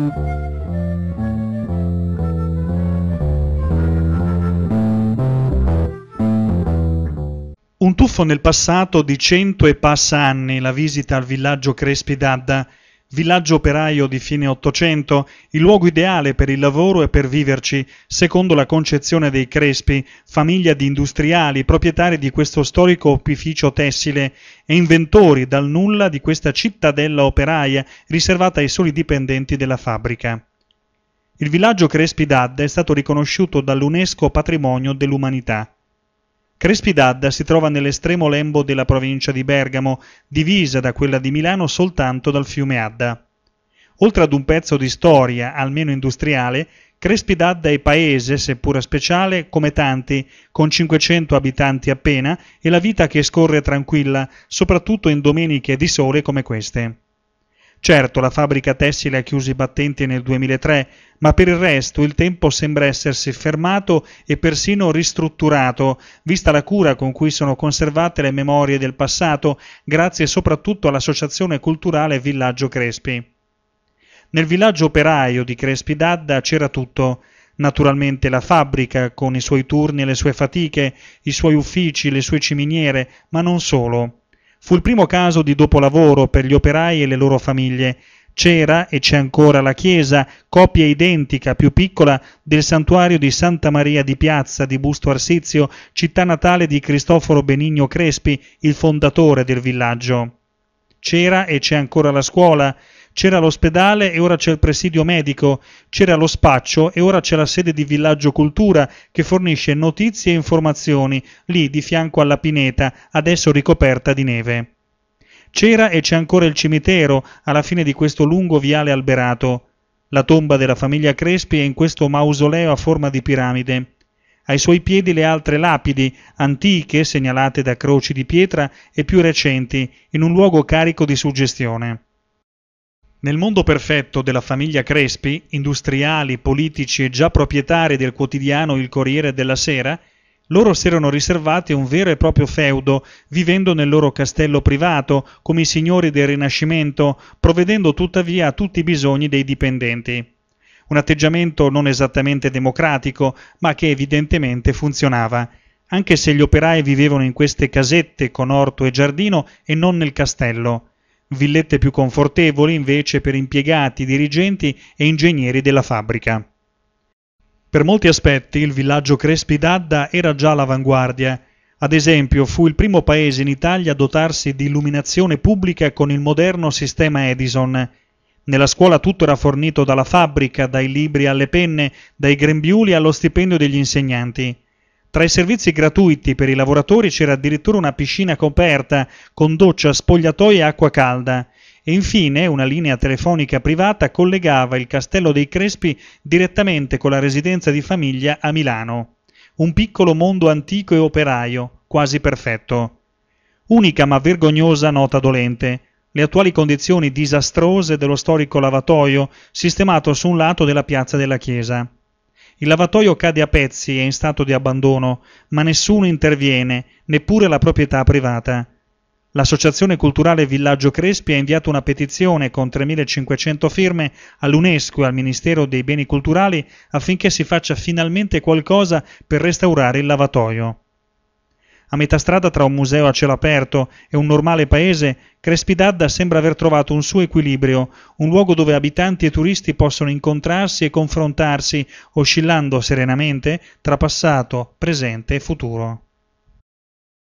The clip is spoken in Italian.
Un tuffo nel passato di cento e passa anni, la visita al villaggio Crespi d'Adda Villaggio operaio di fine Ottocento, il luogo ideale per il lavoro e per viverci, secondo la concezione dei Crespi, famiglia di industriali, proprietari di questo storico opificio tessile e inventori dal nulla di questa cittadella operaia riservata ai soli dipendenti della fabbrica. Il villaggio Crespi d'Adda è stato riconosciuto dall'UNESCO Patrimonio dell'Umanità. Crespi si trova nell'estremo lembo della provincia di Bergamo, divisa da quella di Milano soltanto dal fiume Adda. Oltre ad un pezzo di storia, almeno industriale, Crespi è paese, seppur speciale, come tanti, con 500 abitanti appena e la vita che scorre tranquilla, soprattutto in domeniche di sole come queste. Certo, la fabbrica tessile ha chiuso i battenti nel 2003, ma per il resto il tempo sembra essersi fermato e persino ristrutturato, vista la cura con cui sono conservate le memorie del passato, grazie soprattutto all'associazione culturale Villaggio Crespi. Nel villaggio operaio di Crespi d'Adda c'era tutto, naturalmente la fabbrica, con i suoi turni e le sue fatiche, i suoi uffici, le sue ciminiere, ma non solo. Fu il primo caso di dopolavoro per gli operai e le loro famiglie. C'era e c'è ancora la chiesa, copia identica, più piccola, del santuario di Santa Maria di Piazza di Busto Arsizio, città natale di Cristoforo Benigno Crespi, il fondatore del villaggio. C'era e c'è ancora la scuola, c'era l'ospedale e ora c'è il presidio medico, c'era lo spaccio e ora c'è la sede di Villaggio Cultura che fornisce notizie e informazioni, lì di fianco alla pineta, adesso ricoperta di neve. C'era e c'è ancora il cimitero, alla fine di questo lungo viale alberato. La tomba della famiglia Crespi è in questo mausoleo a forma di piramide. Ai suoi piedi le altre lapidi, antiche, segnalate da croci di pietra, e più recenti, in un luogo carico di suggestione. Nel mondo perfetto della famiglia Crespi, industriali, politici e già proprietari del quotidiano Il Corriere della Sera, loro si erano riservati un vero e proprio feudo, vivendo nel loro castello privato, come i signori del Rinascimento, provvedendo tuttavia a tutti i bisogni dei dipendenti. Un atteggiamento non esattamente democratico, ma che evidentemente funzionava, anche se gli operai vivevano in queste casette con orto e giardino e non nel castello villette più confortevoli invece per impiegati, dirigenti e ingegneri della fabbrica. Per molti aspetti il villaggio Crespi d'Adda era già all'avanguardia. Ad esempio, fu il primo paese in Italia a dotarsi di illuminazione pubblica con il moderno sistema Edison. Nella scuola tutto era fornito dalla fabbrica, dai libri alle penne, dai grembiuli allo stipendio degli insegnanti. Tra i servizi gratuiti per i lavoratori c'era addirittura una piscina coperta con doccia, spogliatoio e acqua calda e infine una linea telefonica privata collegava il Castello dei Crespi direttamente con la residenza di famiglia a Milano. Un piccolo mondo antico e operaio, quasi perfetto. Unica ma vergognosa nota dolente, le attuali condizioni disastrose dello storico lavatoio sistemato su un lato della piazza della chiesa. Il lavatoio cade a pezzi e in stato di abbandono, ma nessuno interviene, neppure la proprietà privata. L'Associazione Culturale Villaggio Crespi ha inviato una petizione con 3.500 firme all'UNESCO e al Ministero dei Beni Culturali affinché si faccia finalmente qualcosa per restaurare il lavatoio. A metà strada tra un museo a cielo aperto e un normale paese, Crespidadda sembra aver trovato un suo equilibrio, un luogo dove abitanti e turisti possono incontrarsi e confrontarsi, oscillando serenamente tra passato, presente e futuro.